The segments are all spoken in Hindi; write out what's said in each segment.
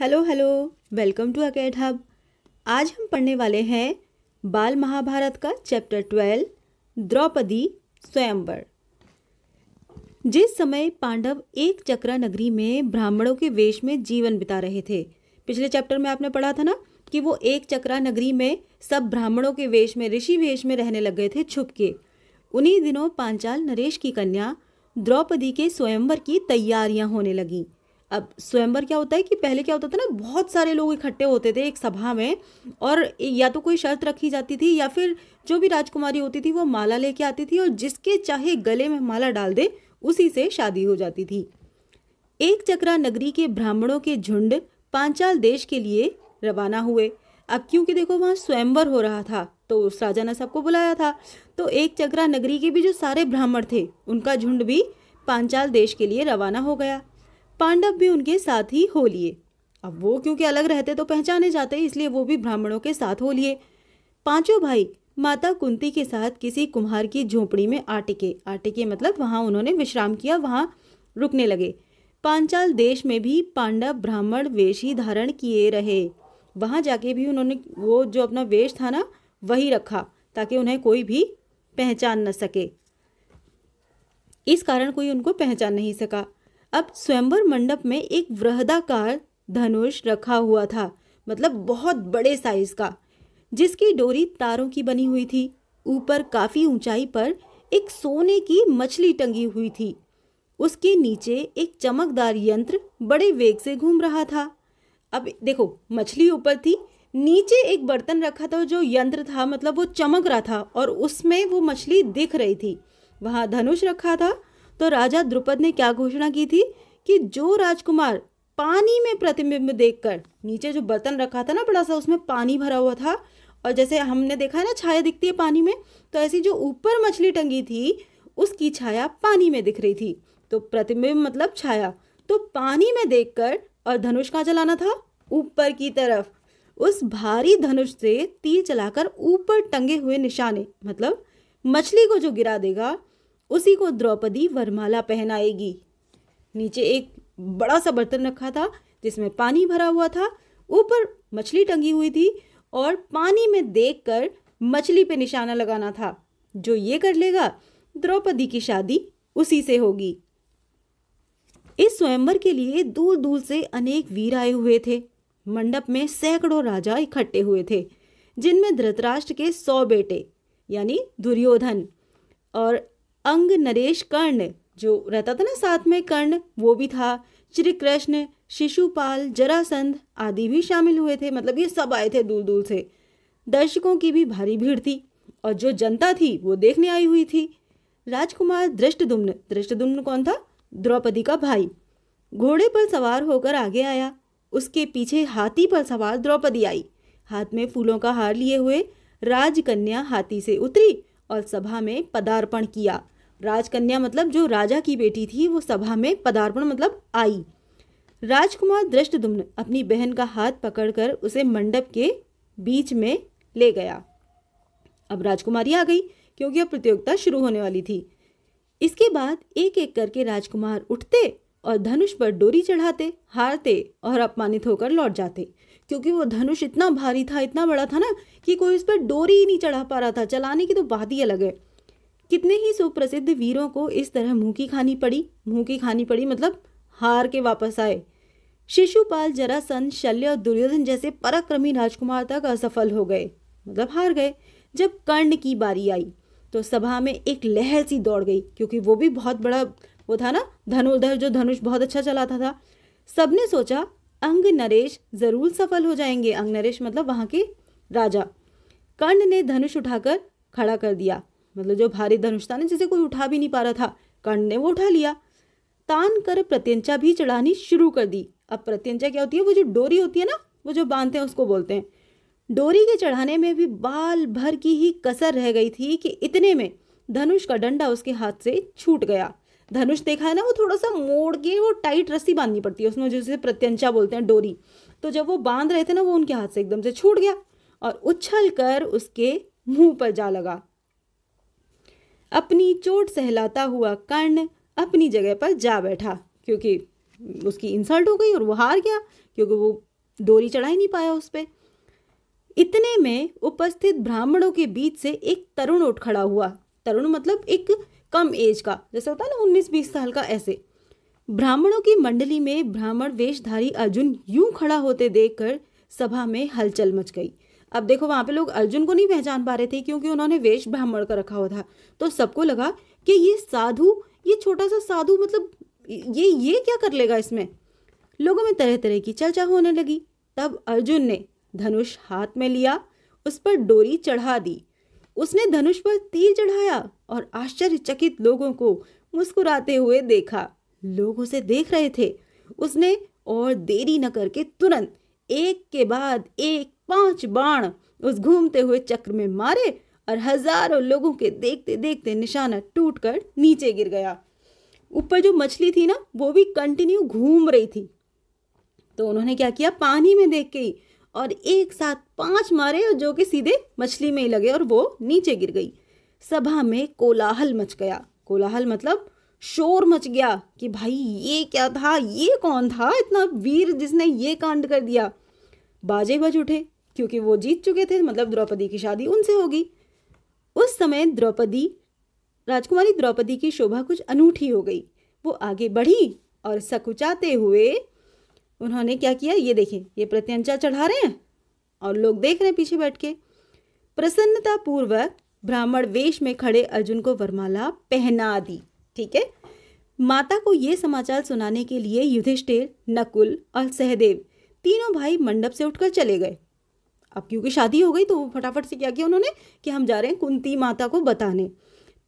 हेलो हेलो वेलकम टू अकेड हब आज हम पढ़ने वाले हैं बाल महाभारत का चैप्टर ट्वेल्व द्रौपदी स्वयंवर जिस समय पांडव एक चक्रा नगरी में ब्राह्मणों के वेश में जीवन बिता रहे थे पिछले चैप्टर में आपने पढ़ा था ना कि वो एक चक्रा नगरी में सब ब्राह्मणों के वेश में ऋषि वेश में रहने लग गए थे छुप के उन्हीं दिनों पांचाल नरेश की कन्या द्रौपदी के स्वयंवर की तैयारियां होने लगीं अब स्वयंवर क्या होता है कि पहले क्या होता था ना बहुत सारे लोग इकट्ठे होते थे एक सभा में और या तो कोई शर्त रखी जाती थी या फिर जो भी राजकुमारी होती थी वो माला लेके आती थी और जिसके चाहे गले में माला डाल दे उसी से शादी हो जाती थी एक चक्रा नगरी के ब्राह्मणों के झुंड पांचाल देश के लिए रवाना हुए अब क्योंकि देखो वहाँ स्वयंवर हो रहा था तो उस राजा ने सबको बुलाया था तो एक चक्रा नगरी के भी जो सारे ब्राह्मण थे उनका झुंड भी पांचाल देश के लिए रवाना हो गया पांडव भी उनके साथ ही हो लिए अब वो क्योंकि अलग रहते तो पहचाने जाते इसलिए वो भी ब्राह्मणों के साथ हो लिए पांचों भाई माता कुंती के साथ किसी कुम्हार की झोपड़ी में आटिके आटिके मतलब वहाँ उन्होंने विश्राम किया वहाँ रुकने लगे पांचाल देश में भी पांडव ब्राह्मण वेश ही धारण किए रहे वहाँ जाके भी उन्होंने वो जो अपना वेश था ना वही रखा ताकि उन्हें कोई भी पहचान न सके इस कारण कोई उनको पहचान नहीं सका अब स्वयंवर मंडप में एक वृहदाकार धनुष रखा हुआ था मतलब बहुत बड़े साइज का जिसकी डोरी तारों की बनी हुई थी ऊपर काफ़ी ऊंचाई पर एक सोने की मछली टंगी हुई थी उसके नीचे एक चमकदार यंत्र बड़े वेग से घूम रहा था अब देखो मछली ऊपर थी नीचे एक बर्तन रखा था जो यंत्र था मतलब वो चमक रहा था और उसमें वो मछली दिख रही थी वहाँ धनुष रखा था तो राजा द्रुपद ने क्या घोषणा की थी कि जो राजकुमार पानी में प्रतिबिंब देखकर नीचे जो बर्तन रखा था ना बड़ा सा उसमें पानी भरा हुआ था और जैसे हमने देखा है ना छाया दिखती है पानी में तो ऐसी जो ऊपर मछली टंगी थी उसकी छाया पानी में दिख रही थी तो प्रतिबिंब मतलब छाया तो पानी में देखकर और धनुष कहाँ चलाना था ऊपर की तरफ उस भारी धनुष से तीर चलाकर ऊपर टंगे हुए निशाने मतलब मछली को जो गिरा देगा उसी को द्रौपदी वरमाला पहनाएगी नीचे एक बड़ा सा बर्तन रखा था जिसमें पानी भरा हुआ था ऊपर मछली टंगी हुई थी और पानी में देखकर मछली पे निशाना लगाना था जो ये कर लेगा द्रौपदी की शादी उसी से होगी इस स्वयंवर के लिए दूर दूर से अनेक वीर आए हुए थे मंडप में सैकड़ों राजा इकट्ठे हुए थे जिनमें धृतराष्ट्र के सौ बेटे यानी दुर्योधन और अंग नरेश कर्ण जो रहता था ना साथ में कर्ण वो भी था श्री कृष्ण शिशुपाल जरासंध आदि भी शामिल हुए थे मतलब ये सब आए थे दूर दूर से दर्शकों की भी भारी भीड़ थी और जो जनता थी वो देखने आई हुई थी राजकुमार दृष्टदुम्न दृष्टदुम्न कौन था द्रौपदी का भाई घोड़े पर सवार होकर आगे आया उसके पीछे हाथी पर सवार द्रौपदी आई हाथ में फूलों का हार लिए हुए राजकन्या हाथी से उतरी और सभा में पदार्पण किया राजकन्या मतलब जो राजा की बेटी थी वो सभा में पदार्पण मतलब आई राजकुमार दुम्न अपनी बहन का हाथ पकड़कर उसे मंडप के बीच में ले गया अब राजकुमारी आ गई क्योंकि अब प्रतियोगिता शुरू होने वाली थी इसके बाद एक एक करके राजकुमार उठते और धनुष पर डोरी चढ़ाते हारते और अपमानित होकर लौट जाते क्योंकि वो धनुष इतना भारी था इतना बड़ा था ना कि कोई उस पर डोरी ही नहीं चढ़ा पा रहा था चलाने की तो बात ही अलग है कितने ही सुप्रसिद्ध वीरों को इस तरह मुंह की खानी पड़ी मुंह की खानी पड़ी मतलब हार के वापस आए शिशुपाल जरासन शल्य और दुर्योधन जैसे पराक्रमी राजकुमार तक असफल हो गए मतलब हार गए जब कर्ण की बारी आई तो सभा में एक लहर सी दौड़ गई क्योंकि वो भी बहुत बड़ा वो था ना धनुर्धर जो धनुष बहुत अच्छा चलाता था सबने सोचा अंग नरेश जरूर सफल हो जाएंगे अंग नरेश मतलब वहाँ के राजा कर्ण ने धनुष उठाकर खड़ा कर दिया मतलब जो भारी धनुष था ना जिसे कोई उठा भी नहीं पा रहा था कर्ण ने वो उठा लिया तान कर प्रत्यंचा भी चढ़ानी शुरू कर दी अब प्रत्यंचा क्या होती है वो जो डोरी होती है ना वो जो बांधते हैं उसको बोलते हैं डोरी के चढ़ाने में भी बाल भर की ही कसर रह गई थी कि इतने में धनुष का डंडा उसके हाथ से छूट गया धनुष देखा है ना वो थोड़ा सा मोड़ के वो टाइट रस्सी बांधनी पड़ती है उसमें जिसे प्रत्यंचा बोलते हैं डोरी तो जब वो बांध रहे थे ना वो उनके हाथ से एकदम से छूट गया और उछल कर उसके मुंह पर जा लगा अपनी चोट सहलाता हुआ कर्ण अपनी जगह पर जा बैठा क्योंकि उसकी इंसल्ट हो गई और वो हार गया क्योंकि वो डोरी चढ़ा ही नहीं पाया उस पर इतने में उपस्थित ब्राह्मणों के बीच से एक तरुण उठ खड़ा हुआ तरुण मतलब एक कम एज का जैसे होता है ना उन्नीस बीस साल का ऐसे ब्राह्मणों की मंडली में ब्राह्मण वेशधारी अर्जुन यूं खड़ा होते देखकर सभा में हलचल मच गई अब देखो वहाँ पे लोग अर्जुन को नहीं पहचान पा रहे थे क्योंकि उन्होंने वेश ब्राह्मण का रखा हुआ था तो सबको लगा कि ये साधु ये छोटा सा साधु मतलब ये ये क्या कर लेगा इसमें लोगों में तरह तरह की चर्चा होने लगी तब अर्जुन ने धनुष हाथ में लिया उस पर डोरी चढ़ा दी उसने धनुष पर तीर चढ़ाया और आश्चर्यचकित लोगों को मुस्कुराते हुए देखा लोग उसे देख रहे थे उसने और देरी न करके तुरंत एक के बाद एक पांच बाण उस घूमते हुए चक्र में मारे और हजारों लोगों के देखते देखते निशाना टूटकर नीचे गिर गया ऊपर जो मछली थी ना वो भी कंटिन्यू घूम रही थी तो उन्होंने क्या किया पानी में देख के ही और एक साथ पांच मारे और जो कि सीधे मछली में ही लगे और वो नीचे गिर गई सभा में कोलाहल मच गया कोलाहल मतलब शोर मच गया कि भाई ये क्या था ये कौन था इतना वीर जिसने ये कांड कर दिया बाजे बज उठे क्योंकि वो जीत चुके थे मतलब द्रौपदी की शादी उनसे होगी उस समय द्रौपदी राजकुमारी द्रौपदी की शोभा कुछ अनूठी हो गई वो आगे बढ़ी और सकुचाते हुए उन्होंने क्या किया ये देखें ये प्रत्यंचा चढ़ा रहे हैं और लोग देख रहे हैं पीछे बैठ के प्रसन्नता पूर्वक ब्राह्मण वेश में खड़े अर्जुन को वरमाला पहना दी ठीक है माता को ये समाचार सुनाने के लिए युधिष्ठिर नकुल और सहदेव तीनों भाई मंडप से उठकर चले गए अब क्योंकि शादी हो गई तो फटाफट से क्या किया उन्होंने कि हम जा रहे हैं कुंती माता को बताने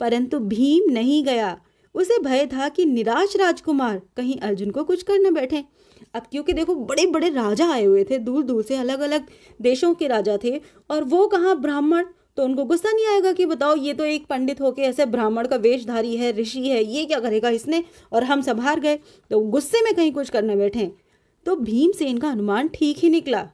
परंतु भीम नहीं गया उसे भय था कि निराश राजकुमार कहीं अर्जुन को कुछ करने बैठे अब क्योंकि देखो बड़े बड़े राजा आए हुए थे दूर दूर से अलग अलग देशों के राजा थे और वो कहाँ ब्राह्मण तो उनको गुस्सा नहीं आएगा कि बताओ ये तो एक पंडित होके ऐसे ब्राह्मण का वेशधारी है ऋषि है ये क्या करेगा इसने और हम संभार गए तो गुस्से में कहीं कुछ करने बैठे तो भीमसेन का अनुमान ठीक ही निकला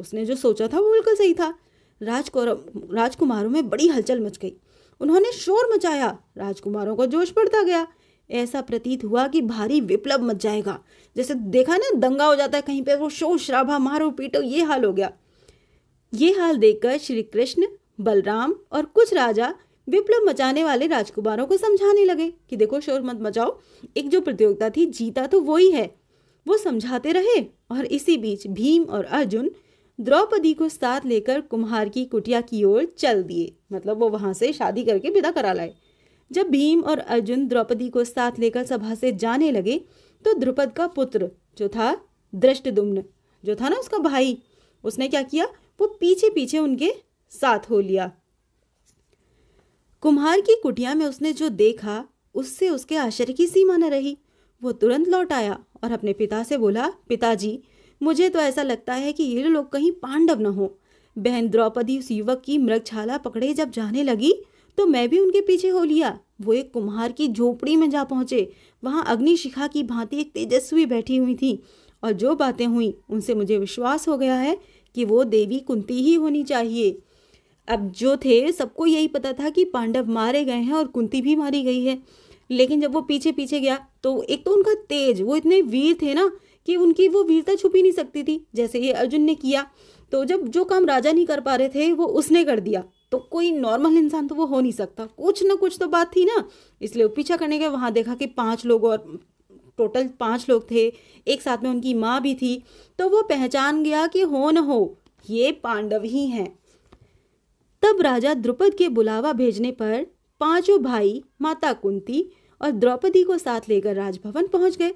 उसने जो सोचा था वो बिल्कुल सही था राजकुमार राजकुमारों में बड़ी हलचल मच गई उन्होंने शोर मचाया राजकुमारों का जोश बढ़ता गया ऐसा प्रतीत हुआ कि भारी विप्लव मच जाएगा जैसे देखा ना दंगा हो जाता है कहीं पे वो शोर शराबा मारो पीटो ये हाल हो गया ये हाल देखकर श्री कृष्ण बलराम और कुछ राजा विप्लव मचाने वाले राजकुमारों को समझाने लगे कि देखो शोर मत मचाओ एक जो प्रतियोगिता थी जीता तो वही है वो समझाते रहे और इसी बीच भीम और अर्जुन द्रौपदी को साथ लेकर कुम्हार की कुटिया की ओर चल दिए मतलब वो वहाँ से शादी करके विदा करा लाए जब भीम और अर्जुन द्रौपदी को साथ लेकर सभा से जाने लगे तो द्रुपद का पुत्र जो था दृष्ट जो था ना उसका भाई उसने क्या किया वो पीछे पीछे उनके साथ हो लिया कुम्हार की कुटिया में उसने जो देखा उससे उसके आश्चर्य की सीमा न रही वो तुरंत लौट आया और अपने पिता से बोला पिताजी मुझे तो ऐसा लगता है कि ये लोग कहीं पांडव न हो बहन द्रौपदी उस युवक की मृगछाला पकड़े जब जाने लगी तो मैं भी उनके पीछे हो लिया वो एक कुम्हार की झोपड़ी में जा पहुंचे वहां अग्निशिखा की भांति एक तेजस्वी बैठी हुई थी और जो बातें हुई उनसे मुझे विश्वास हो गया है कि वो देवी कुंती ही होनी चाहिए अब जो थे सबको यही पता था कि पांडव मारे गए हैं और कुंती भी मारी गई है लेकिन जब वो पीछे पीछे गया तो एक तो उनका तेज वो इतने वीर थे ना कि उनकी वो वीरता छुपी नहीं सकती थी जैसे ये अर्जुन ने किया तो जब जो काम राजा नहीं कर पा रहे थे वो उसने कर दिया तो कोई नॉर्मल इंसान तो वो हो नहीं सकता कुछ ना कुछ तो बात थी ना इसलिए वो पीछा करने गए वहाँ देखा कि पाँच लोग और टोटल पाँच लोग थे एक साथ में उनकी माँ भी थी तो वो पहचान गया कि हो न हो ये पांडव ही हैं तब राजा द्रुपद के बुलावा भेजने पर पांचों भाई माता कुंती और द्रौपदी को साथ लेकर राजभवन पहुंच गए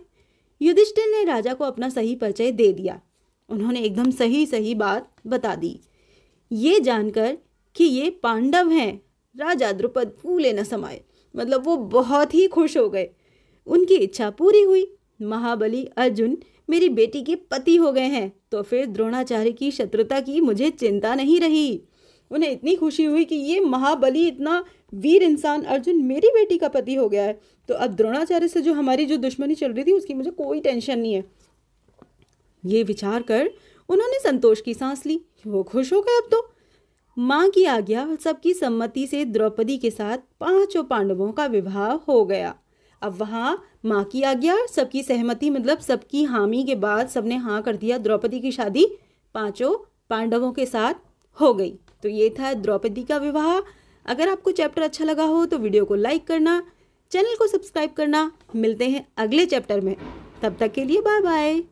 युधिष्ठिर ने राजा को अपना सही परिचय दे दिया उन्होंने एकदम सही सही बात बता दी ये जानकर कि ये पांडव हैं राजा द्रुपद फूले न समाये मतलब वो बहुत ही खुश हो गए उनकी इच्छा पूरी हुई महाबली अर्जुन मेरी बेटी के पति हो गए हैं तो फिर द्रोणाचार्य की शत्रुता की मुझे चिंता नहीं रही उन्हें इतनी खुशी हुई कि ये महाबली इतना वीर इंसान अर्जुन मेरी बेटी का पति हो गया है तो अब द्रोणाचार्य से जो हमारी जो दुश्मनी चल रही थी उसकी मुझे कोई टेंशन नहीं है ये विचार कर उन्होंने संतोष की सांस ली वो खुश हो गए अब तो माँ की आज्ञा सबकी सम्मति से द्रौपदी के साथ पांचों पांडवों का विवाह हो गया अब वहाँ माँ की आज्ञा सबकी सहमति मतलब सबकी हामी के बाद सबने हाँ कर दिया द्रौपदी की शादी पांचों पांडवों के साथ हो गई तो ये था द्रौपदी का विवाह अगर आपको चैप्टर अच्छा लगा हो तो वीडियो को लाइक करना चैनल को सब्सक्राइब करना मिलते हैं अगले चैप्टर में तब तक के लिए बाय बाय